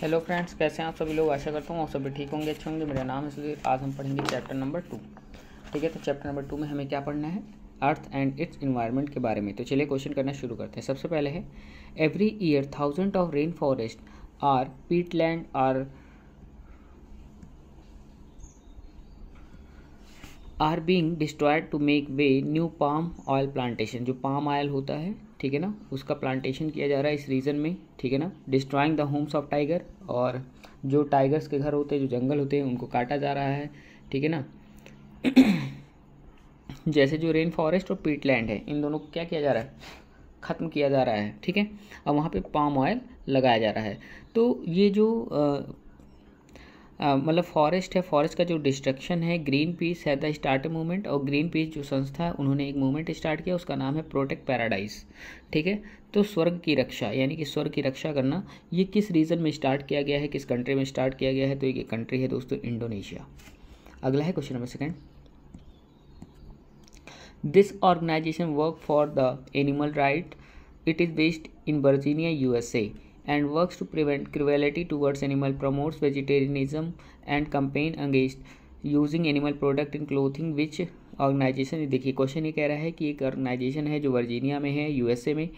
hello friends कैसे हैं आप सभी लोग आशा करता हूँ आप सभी ठीक होंगे अच्छे होंगे मेरा नाम है सुधीर आज हम पढ़ेंगे चैप्टर नंबर टू ठीक है तो चैप्टर नंबर टू में हमें क्या पढ़ना है अर्थ एंड इट्स इन्वायरमेंट के बारे में तो चलिए क्वेश्चन करना शुरू करते हैं सबसे पहले है every year thousand of rain forest are peat land are are being destroyed to make way new palm oil plantation जो पाम ऑयल होता है ठीक है ना उसका प्लांटेशन किया जा रहा है इस रीजन में ठीक है ना destroying the homes of tiger और जो टाइगर्स के घर होते हैं जो जंगल होते हैं उनको काटा जा रहा है ठीक है ना जैसे जो रेन फॉरेस्ट और पीटलैंड है इन दोनों को क्या किया जा रहा है ख़त्म किया जा रहा है ठीक है अब वहाँ पे पाम ऑयल लगाया जा रहा है तो ये जो मतलब फॉरेस्ट है फॉरेस्ट का जो डिस्ट्रक्शन है ग्रीन पीस है द स्टार्ट मूवमेंट और ग्रीन पीस जो संस्था है उन्होंने एक मूवमेंट स्टार्ट किया उसका नाम है प्रोटेक्ट पैराडाइज ठीक है तो स्वर्ग की रक्षा यानी कि स्वर्ग की रक्षा करना ये किस रीजन में स्टार्ट किया गया है किस कंट्री में स्टार्ट किया गया है तो ये कंट्री है दोस्तों इंडोनेशिया अगला है question number second this organization work for the animal right it is based in Virginia USA and work to prevent cruelty towards animal promotes vegetarianism and campaign against using animal product in clothing which organization देखिए question ये कह रहा है कि एक organisation है जो Virginia में है यूएसए में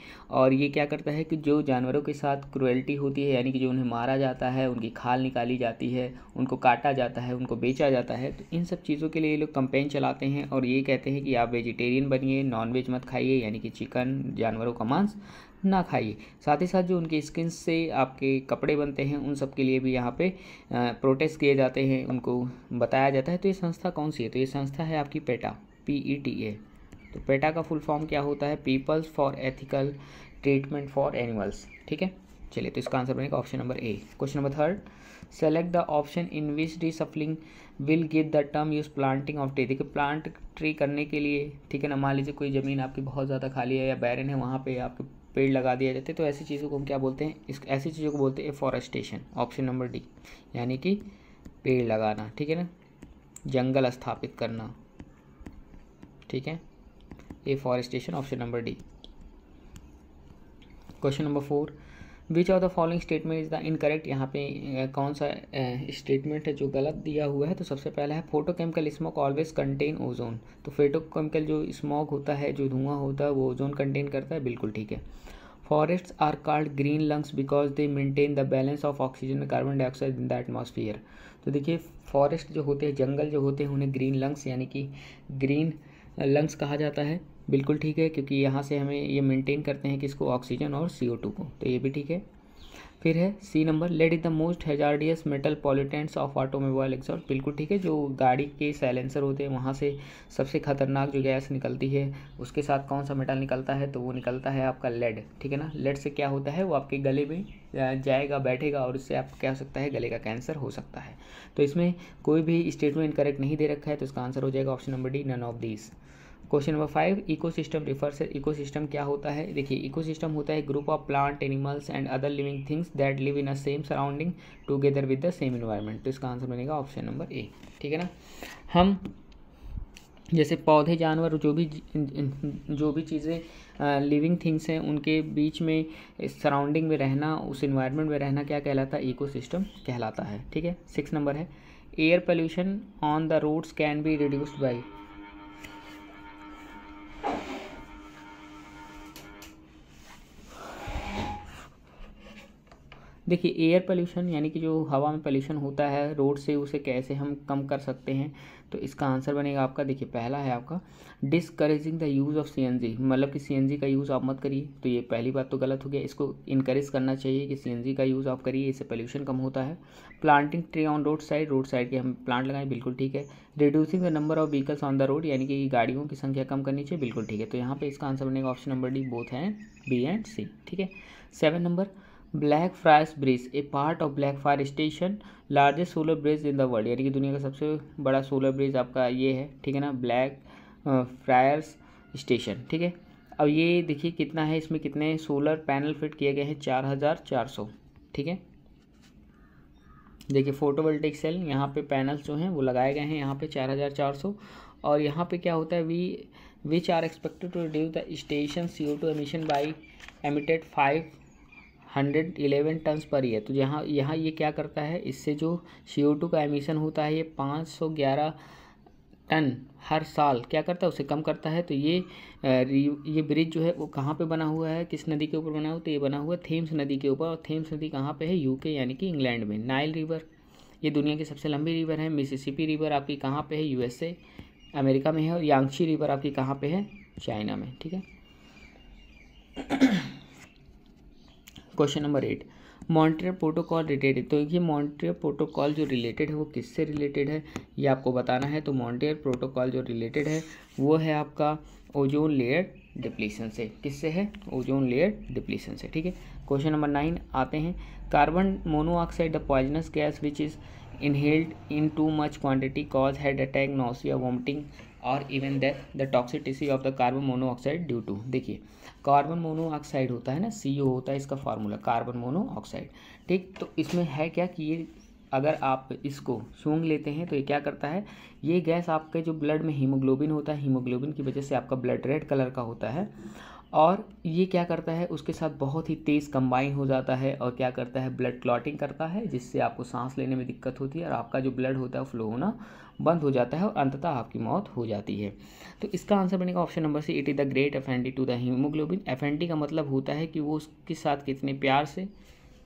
और ये क्या करता है कि जो जानवरों के साथ क्रुअल्टी होती है यानी कि जो उन्हें मारा जाता है उनकी खाल निकाली जाती है उनको काटा जाता है उनको बेचा जाता है तो इन सब चीज़ों के लिए ये लोग कंपेन चलाते हैं और ये कहते हैं कि आप वेजिटेरियन बनिए नॉन मत खाइए यानी कि चिकन जानवरों का मांस ना खाइए साथ ही साथ जो उनकी स्किन से आपके कपड़े बनते हैं उन सब के लिए भी यहाँ पे प्रोटेस्ट किए जाते हैं उनको बताया जाता है तो ये संस्था कौन सी है तो ये संस्था है आपकी PETA P E T A तो पेटा का फुल फॉर्म क्या होता है people's for ethical treatment for animals ठीक है चलिए तो इसका आंसर बनेगा option number A question number third select the option in which sapling will give the term use planting of tree देखिए प्लांट ट्री करने के लिए ठीक है ना मान लीजिए कोई ज़मीन आपकी बहुत ज़्यादा खाली है या बैरन है वहाँ पे आपके पेड़ लगा दिया जाते तो ऐसी चीज़ों को हम क्या बोलते हैं इस ऐसी चीज़ों को बोलते हैं फॉरेस्टेशन ऑप्शन नंबर डी यानी कि पेड़ लगाना ठीक है ना जंगल स्थापित करना ठीक है ये forestation option number D question number four which of the following statement is the incorrect यहाँ पे कौन सा स्टेटमेंट है जो गलत दिया हुआ है तो सबसे पहला है photochemical smoke always contain ozone तो फोटो केमिकल जो स्मोक होता है जो धुआं होता है वो ओजोन कंटेन करता है बिल्कुल ठीक है forest are called green lungs because they maintain the balance of oxygen carbon dioxide in the atmosphere तो देखिए फॉरेस्ट जो होते हैं जंगल जो होते हैं उन्हें ग्रीन लंग्स यानी कि ग्रीन लंग्स कहा जाता है बिल्कुल ठीक है क्योंकि यहाँ से हमें ये मेंटेन करते हैं कि इसको ऑक्सीजन और सी को तो ये भी ठीक है फिर है C number lead is the most hazardous metal pollutants of automobile exhaust बिल्कुल ठीक है जो गाड़ी के साइलेंसर होते हैं वहाँ से सबसे खतरनाक जो गैस निकलती है उसके साथ कौन सा मेटल निकलता है तो वो निकलता है आपका लेड ठीक है ना लेड से क्या होता है वो आपके गले में जाएगा बैठेगा और इससे आप क्या हो सकता है गले का कैंसर हो सकता है तो इसमें कोई भी स्टेटमेंट करेक्ट नहीं दे रखा है तो इसका आंसर हो जाएगा option number D none of this question number five ecosystem refer से इकोसिस्टम क्या होता है देखिए इकोसिस्टम होता है group of plant animals and other living things that live in a same surrounding together with the same environment तो इसका answer बनेगा ऑप्शन नंबर ए ठीक है ना हम जैसे पौधे जानवर जो भी जो भी चीज़ें लिविंग थिंग्स हैं उनके बीच में सराउंडिंग में रहना उस इन्वायरमेंट में रहना क्या कहलाता है सिस्टम कहलाता है ठीक है सिक्स नंबर है air pollution on the roads can be reduced by देखिए एयर पोल्यूशन यानी कि जो हवा में पोल्यूशन होता है रोड से उसे कैसे हम कम कर सकते हैं तो इसका आंसर बनेगा आपका देखिए पहला है आपका discouraging the use of C मतलब कि सी का यूज़ आप मत करिए तो ये पहली बात तो गलत हो गया इसको इनक्रेज करना चाहिए कि सी का यूज़ आप करिए इससे पॉल्यूशन कम होता है planting tree on roadside roadside के हम प्लांट लगाएं बिल्कुल ठीक है reducing the number of vehicles on the road यानी कि गाड़ियों की संख्या कम करनी चाहिए बिल्कुल ठीक है तो यहाँ पर इसका आंसर बनेगा ऑप्शन नंबर डी बोथ हैं बी एंड सी ठीक है seven number black bridge a part of Blackfriars station largest solar bridge in the world यानी कि दुनिया का सबसे बड़ा सोलर ब्रिज आपका ये है ठीक है ना ब्लैक फ्रायर्स स्टेशन ठीक है अब ये देखिए कितना है इसमें कितने सोलर पैनल फिट किए गए हैं चार हज़ार चार सौ ठीक है देखिए फोटोवोल्टिक सेल यहाँ पे पैनल्स जो हैं वो लगाए गए हैं यहाँ पे चार हज़ार चार सौ और यहाँ पे क्या होता है we which are expected to reduce the station C O two emission by emitted five hundred eleven tons per year तो यहाँ यहाँ ये क्या करता है इससे जो सी ओ टू का एमिशन होता है ये पाँच सौ ग्यारह टन हर साल क्या करता है उसे कम करता है तो ये ये ब्रिज जो है वो कहाँ पे बना हुआ है किस नदी के ऊपर बना हुआ तो ये बना हुआ थेम्स नदी के ऊपर और थेम्स नदी कहाँ पे है यूके यानी कि इंग्लैंड में नाइल रिवर ये दुनिया की सबसे लंबी रिवर है मिसिसिपी रिवर आपकी कहाँ पे है यूएसए अमेरिका में है और यांगशी रिवर आपकी कहाँ पे है चाइना में ठीक है question number eight Montreal protocol related तो ये मॉन्ट्रियल प्रोटोकॉल जो रिलेटेड है वो किससे रिलेटेड है ये आपको बताना है तो मॉन्ट्रियल प्रोटोकॉल जो रिलेटेड है वो है आपका ओजोन लेयर डिप्लीशन से किससे है ओजोन लेयर डिप्लीसन से ठीक है क्वेश्चन नंबर नाइन आते हैं carbon monoxide the poisonous gas which is inhaled in too much quantity cause headache nausea vomiting और even death the toxicity of the carbon monoxide due to देखिए carbon monoxide होता है ना सी होता है इसका फार्मूला कार्बन मोनोऑक्साइड ठीक तो इसमें है क्या कि ये अगर आप इसको सूंघ लेते हैं तो ये क्या करता है ये गैस आपके जो ब्लड में हीमोग्लोबिन होता है हीमोग्लोबिन की वजह से आपका ब्लड रेड कलर का होता है और ये क्या करता है उसके साथ बहुत ही तेज़ कंबाइन हो जाता है और क्या करता है ब्लड क्लॉटिंग करता है जिससे आपको सांस लेने में दिक्कत होती है और आपका जो ब्लड होता है फ्लो होना बंद हो जाता है और अंततः आपकी मौत हो जाती है तो इसका आंसर बनेगा option number C it is the great F to the hemoglobin F का मतलब होता है कि वो उसके साथ कितने प्यार से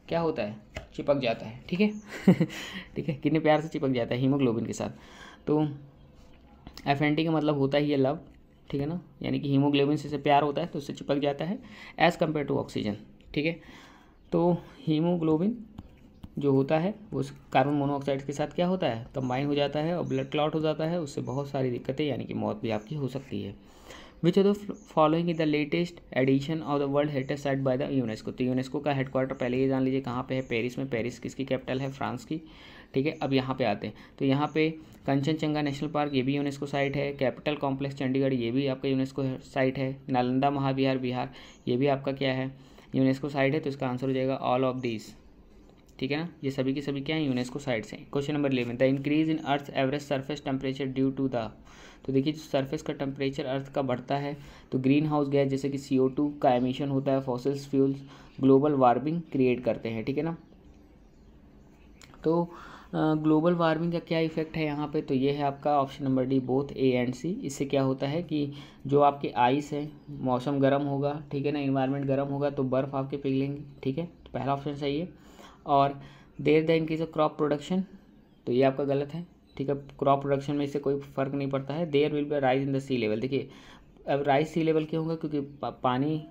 क्या होता है चिपक जाता है ठीक है ठीक है कितने प्यार से चिपक जाता है हीमोग्लोबिन के साथ तो एफ का मतलब होता ही है लव ठीक है ना यानी कि हीमोग्लोबिन से प्यार होता है तो उससे चिपक जाता है एज़ कम्पेयर टू ऑक्सीजन ठीक है तो हीमोग्लोबिन जो होता है वो कार्बन मोनोऑक्साइड के साथ क्या होता है कंबाइन हो जाता है और ब्लड क्लॉट हो जाता है उससे बहुत सारी दिक्कतें यानी कि मौत भी आपकी हो सकती है which are the following is the latest edition of the world heritage site by the UNESCO तो यूनेस्को का हेडक्वार्टर पहले ये जान लीजिए कहाँ पे है पेरिस में पेरिस किसकी कैपिटल है फ्रांस की ठीक है अब यहाँ पे आते हैं तो यहाँ पे कंचनचंगा नेशनल पार्क ये भी यूनेस्को साइट है कैपिटल कॉम्प्लेक्स चंडीगढ़ ये भी आपका यूनेस्को साइट है नालंदा महाविहार बिहार ये भी आपका क्या है यूनेस्को साइट है तो इसका आंसर हो जाएगा ऑल ऑफ दिस ठीक है ना ये सभी के सभी क्या है यूनेस्को साइड से question number eleven the increase in earth average surface temperature due to the तो देखिए सरफेस का टेम्परेचर अर्थ का बढ़ता है तो ग्रीन हाउस गैस जैसे कि सी का एमिशन होता है fossils fuels global warming create करते हैं ठीक है ना तो ग्लोबल वार्मिंग का क्या इफेक्ट है यहाँ पे तो ये है आपका option number D both A and C इससे क्या होता है कि जो आपके आइस है मौसम गर्म होगा ठीक है ना इन्वायरमेंट गर्म होगा तो बर्फ़ आपके पिघलेंगे ठीक है तो पहला ऑप्शन सही है और there the increase of crop production तो ये आपका गलत है ठीक है क्रॉप प्रोडक्शन में इससे कोई फर्क नहीं पड़ता है there will be rise in the sea level देखिए अब राइज सी लेवल क्यों होगा क्योंकि पानी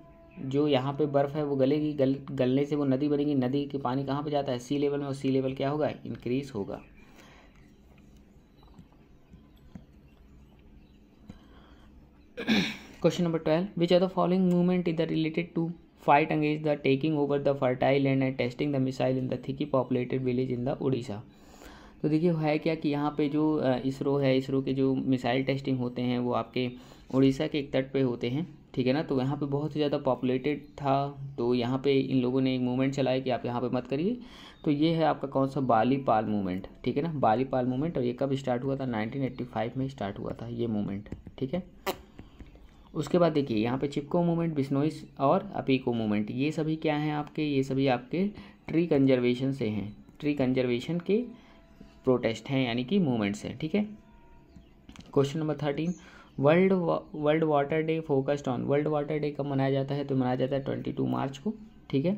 जो यहाँ पे बर्फ़ है वो गलेगी गल गलने से वो नदी बनेगी नदी के पानी कहाँ पे जाता है सी लेवल में और सी लेवल क्या होगा इंक्रीज होगा question number twelve which are the following movement इधर रिलेटेड टू फ़ाइट अंगेज the taking over the fertile and and testing the missile in the thickly populated village in the Orissa तो देखिए है क्या कि यहाँ पे जो इसरो है इसरो के जो मिसाइल टेस्टिंग होते हैं वो आपके उड़ीसा के एक तट पे होते हैं ठीक है ना तो यहाँ पे बहुत ज़्यादा पॉपुलेटेड था तो यहाँ पे इन लोगों ने एक मूवमेंट चलाया कि आप यहाँ पे मत करिए तो ये है आपका कौन सा बाली पाल मूवमेंट ठीक है ना बाली पाल मूवमेंट और ये कब स्टार्ट हुआ था 1985 में स्टार्ट हुआ था ये मूवमेंट ठीक है उसके बाद देखिए यहाँ पे चिपको मूवमेंट बिस्नोइस और अपीको मूवमेंट ये सभी क्या हैं आपके ये सभी आपके ट्री कंजर्वेशन से हैं ट्री कंजर्वेशन के प्रोटेस्ट हैं यानी कि मूवमेंट्स हैं ठीक है question number thirteen world world water day focused on world water day कब मनाया जाता है तो मनाया जाता है ट्वेंटी टू मार्च को ठीक है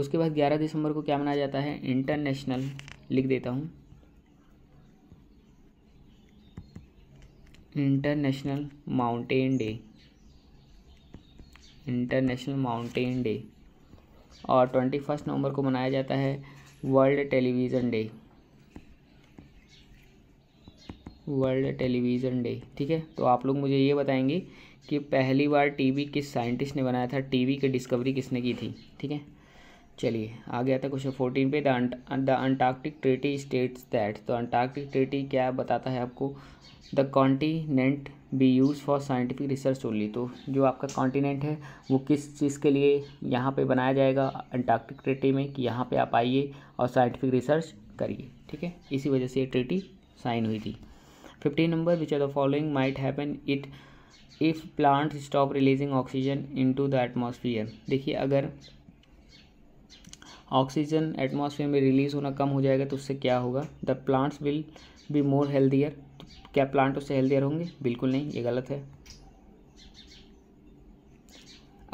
उसके बाद ग्यारह दिसंबर को क्या मनाया जाता है इंटरनेशनल लिख देता हूँ international mountain day international mountain day और ट्वेंटी फर्स्ट नवंबर को मनाया जाता है world television day world television day ठीक है तो आप लोग मुझे ये बताएंगे कि पहली बार टीवी किस साइंटिस्ट ने बनाया था टीवी की डिस्कवरी किसने की थी ठीक है चलिए आ गया था क्वेश्चन फोर्टीन पे um, the Antarctic treaty states that तो अंटार्कटिक ट्रीटी क्या बताता है आपको the continent be use for scientific research only तो जो आपका कॉन्टिनेंट है वो किस चीज़ के लिए यहाँ पे बनाया जाएगा अंटार्कटिक ट्रिटी में कि यहाँ पे आप आइए और साइंटिफिक रिसर्च करिए ठीक है इसी वजह से ये ट्रिटी साइन हुई थी fifteen number which are the following might happen it if plant stop releasing oxygen to the atmosphere देखिए अगर ऑक्सीजन एटमोसफियर में रिलीज़ होना कम हो जाएगा तो उससे क्या होगा the plants will be more healthier क्या प्लांट उससे हेल्दियर होंगे बिल्कुल नहीं ये गलत है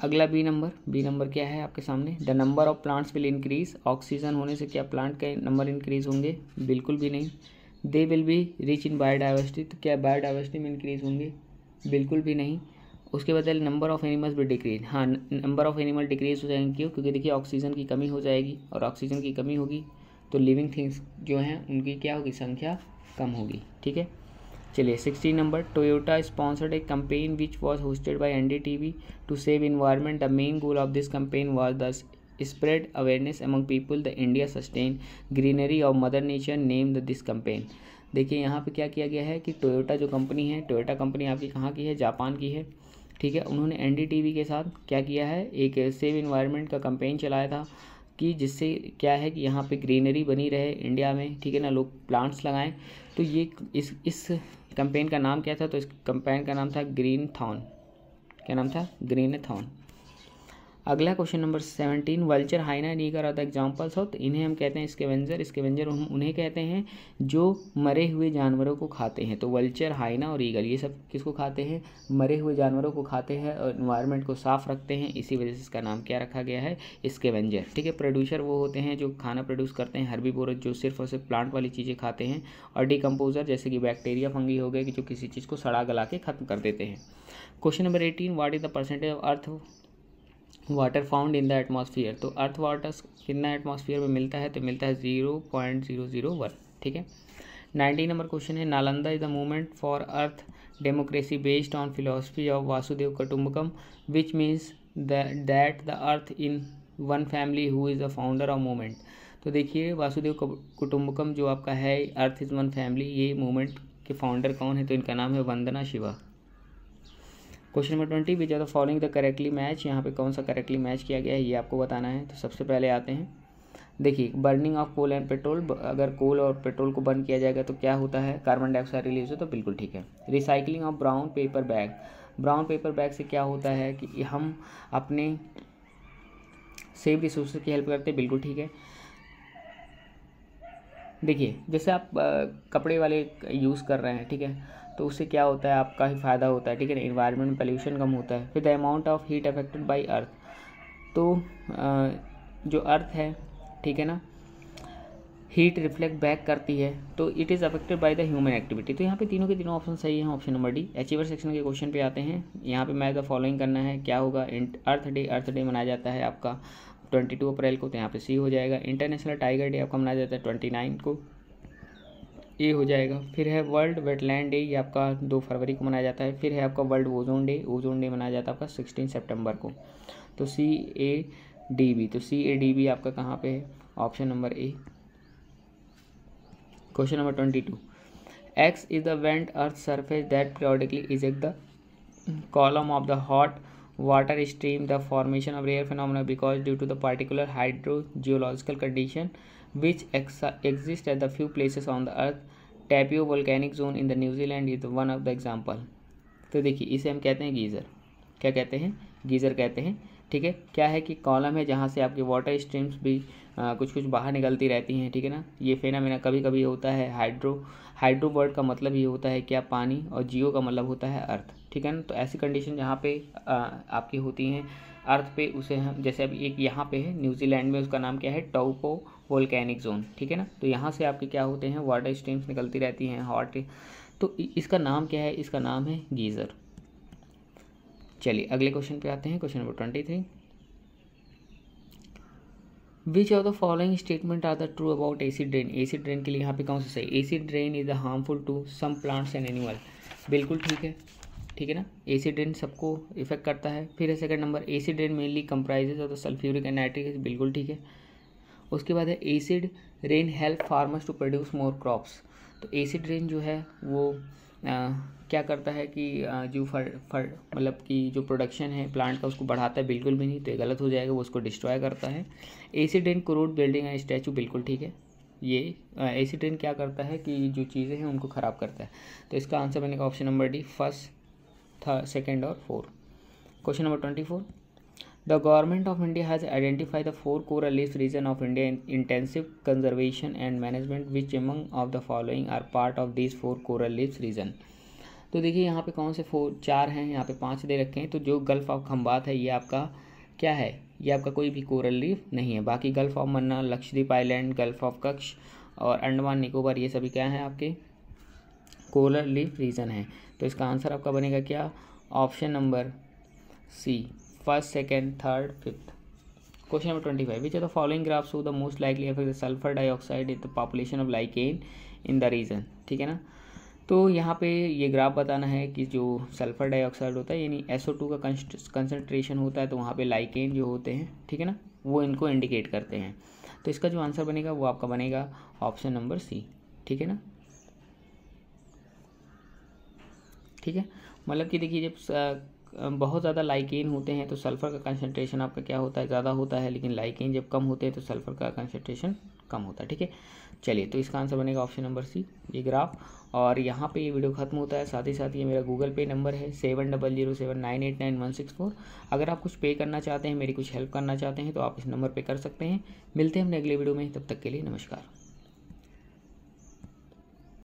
अगला बी नंबर बी नंबर क्या है आपके सामने the number of plants will increase oxygen होने से क्या प्लांट के नंबर इंक्रीज होंगे बिल्कुल भी नहीं they will be rich in biodiversity तो क्या बायोडाइवर्सिटी में इंक्रीज होंगे बिल्कुल भी नहीं उसके बदले नंबर ऑफ़ एनिमल्स भी डिक्रीज हाँ नंबर ऑफ़ एनिमल डिक्रीज हो जाएंगे क्यों क्योंकि देखिए ऑक्सीजन की कमी हो जाएगी और ऑक्सीजन की कमी होगी तो लिविंग थिंग्स जो हैं उनकी क्या होगी संख्या कम होगी ठीक है चलिए sixty number Toyota sponsored a campaign which was hosted by N D T V to save environment the main goal of this campaign was the awareness among people the India sustain greenery of mother nature name the this campaign देखिए यहाँ पे क्या किया गया है कि Toyota जो company है टोयोटा कंपनी आपकी कहाँ की है जापान की है ठीक है उन्होंने वी के साथ क्या किया है एक सेव इन्वायरमेंट का कंपेन चलाया था कि जिससे क्या है कि यहाँ पे ग्रीनरी बनी रहे इंडिया में ठीक है ना लोग प्लांट्स लगाएं तो ये इस इस कंपेन का नाम क्या था तो इस कंपेन का नाम था ग्रीन थॉन क्या नाम था ग्रीन थॉन अगला question number seventeen vulture hyena नीगर ऑफ द एग्जाम्पल्स तो इन्हें हम कहते हैं स्केवेंजर स्केवेंजर हम उन्हें कहते हैं जो मरे हुए जानवरों को खाते हैं तो वल्चर हाइना और ईगल ये सब किसको खाते हैं मरे हुए जानवरों को खाते हैं और इन्वायरमेंट को साफ रखते हैं इसी वजह से इसका नाम क्या रखा गया है स्केवेंजर ठीक है प्रोड्यूसर वो होते हैं जो खाना प्रोड्यूस करते हैं हर्बी जो सिर्फ और सिर्फ प्लांट वाली चीज़ें खाते हैं और डिकम्पोजर जैसे कि बैक्टीरिया फंगी हो गए कि जो किसी चीज़ को सड़ा गला के खत्म कर देते हैं question number eighteen what is the percentage of earth water found in the atmosphere तो अर्थ वाटर कितना एटमॉस्फेयर में मिलता है तो मिलता है zero point zero zero one ठीक है नाइन्टीन नंबर क्वेश्चन है Nalanda is the movement for earth democracy based on philosophy of Vasudhaiva Kutumbakam which means that the earth in one family who is the founder of movement तो देखिए वासुदेव कुटुम्बकम जो आपका है earth is one family ये movement के founder कौन है तो इनका नाम है Vandana Shiva question number twenty which are the following the correctly match यहाँ पे कौन सा करेक्टली मैच किया गया है ये आपको बताना है तो सबसे पहले आते हैं देखिए burning of coal and petrol अगर कोल और पेट्रोल को बर्न किया जाएगा तो क्या होता है कार्बन डाइऑक्साइड रिलीज हो तो बिल्कुल ठीक है recycling of brown paper bag brown paper bag से क्या होता है कि हम अपने सेव रिसोर्स की हेल्प करते हैं बिल्कुल ठीक है देखिए जैसे आप आ, कपड़े वाले यूज़ कर रहे हैं ठीक है तो उससे क्या होता है आपका ही फ़ायदा होता है ठीक है ना इन्वायरमेंट में पॉल्यूशन कम होता है फिर the amount of heat affected by earth तो जो अर्थ है ठीक है ना हीट रिफ्लेक्ट बैक करती है तो it is affected by the human activity तो यहाँ पे तीनों के तीनों ऑप्शन सही हैं option number D achiever section के क्वेश्चन पे आते हैं यहाँ पे मैं द फॉलोइंग करना है क्या होगा अर्थ डे अर्थ डे मनाया जाता है आपका ट्वेंटी टू अप्रैल को तो यहाँ पे सी हो जाएगा इंटरनेशनल टाइगर डे आपका मनाया जाता है ट्वेंटी नाइन को ये हो जाएगा फिर है वर्ल्ड वेटलैंड डे ये आपका दो फरवरी को मनाया जाता है फिर है आपका world ozone day ozone day मनाया जाता है आपका सिक्सटीन सेप्टेम्बर को तो सी ए डी बी तो सी ए डी बी आपका कहाँ पे है option number A question number twenty two X is the vent earth surface that एक the column of the hot water stream the formation of rare rare because due to the particular hydro geological condition which ex exist at the few places on the earth टैपियो volcanic zone in the New Zealand is one of the example तो देखिए इसे हम कहते हैं geyser क्या कहते हैं geyser कहते हैं ठीक है क्या है कि कॉलम है जहाँ से आपके वाटर स्ट्रीम्स भी आ, कुछ कुछ बाहर निकलती रहती हैं ठीक है ना ये फेनामेना कभी कभी होता है हाइड्रो हाइड्रो वर्ड का मतलब ये होता है क्या पानी और जियो का मतलब होता है अर्थ ठीक है ना तो ऐसी कंडीशन जहाँ पे आ, आपकी होती हैं अर्थ पे उसे हम जैसे अब एक यहाँ पे है न्यूजीलैंड में उसका नाम क्या है टाउपो वोल्केनिक जोन ठीक है ना तो यहाँ से आपके क्या होते हैं वाटर स्ट्रीम्स निकलती रहती हैं हॉट तो इसका नाम क्या है इसका नाम है गीज़र चलिए अगले क्वेश्चन पे आते हैं question number twenty three which of the following statement are the true about acid drain acid drain के लिए यहाँ पे कौन सा सही acid drain is the harmful to some plants and animal बिल्कुल ठीक है ठीक है ना एसिड ड्रेन सबको इफेक्ट करता है फिर second number acid drain mainly comprises of the sulphuric and nitric बिल्कुल ठीक है उसके बाद है acid rain help farmers to produce more crops तो एसिड रेन जो है वो आ, क्या करता है कि आ, जो फर फर मतलब कि जो प्रोडक्शन है प्लांट का उसको बढ़ाता है बिल्कुल भी नहीं तो ये गलत हो जाएगा वो उसको डिस्ट्रॉय करता है acid rain crude building and statue बिल्कुल ठीक है ये एसिड रेन क्या करता है कि जो चीज़ें हैं उनको ख़राब करता है तो इसका आंसर बनेगा option number D first third second और four question number twenty four The government of India has identified the four core relief region of India in intensive conservation and management which among of the following are part of these four core relief region तो देखिए यहाँ पे कौन से four चार हैं यहाँ पे पांच दे रखे हैं तो जो गल्फ ऑफ खम्बात है ये आपका क्या है ये आपका कोई भी कोरल लीफ नहीं है बाकी gulf of Mannar Lakshadweep island gulf of Kutch और अंडमान निकोबार ये सभी क्या हैं आपके कोरल लीफ रीजन है तो इसका आंसर आपका बनेगा क्या option number C first second third fifth question number twenty five of the following graphs show the most likely effect of sulphur dioxide in the population of lichen in the region ठीक है ना तो यहाँ पे ये graph बताना है कि जो सल्फर डाइऑक्साइड होता है यानी एसओ टू का कंसनट्रेशन होता है तो वहाँ पे लाइकेन जो होते हैं ठीक है ना वो इनको इंडिकेट करते हैं तो इसका जो आंसर बनेगा वो आपका बनेगा ऑप्शन नंबर सी ठीक है ना ठीक है मतलब कि देखिए जब बहुत ज़्यादा लाइकेन होते हैं तो सल्फ़र का कंसनट्रेशन आपका क्या होता है ज़्यादा होता है लेकिन लाइकेन जब कम होते हैं तो सल्फ़र का कंसनट्रेशन कम होता है ठीक है चलिए तो इसका आंसर बनेगा ऑप्शन नंबर सी ये ग्राफ और यहाँ पे ये वीडियो खत्म होता है साथ ही साथ ये मेरा गूगल पे नंबर है seven double zero seven nine eight nine one six four अगर आप कुछ पे करना चाहते हैं मेरी कुछ हेल्प करना चाहते हैं तो आप इस नंबर पर कर सकते हैं मिलते हैं हमने अगले वीडियो में तब तक के लिए नमस्कार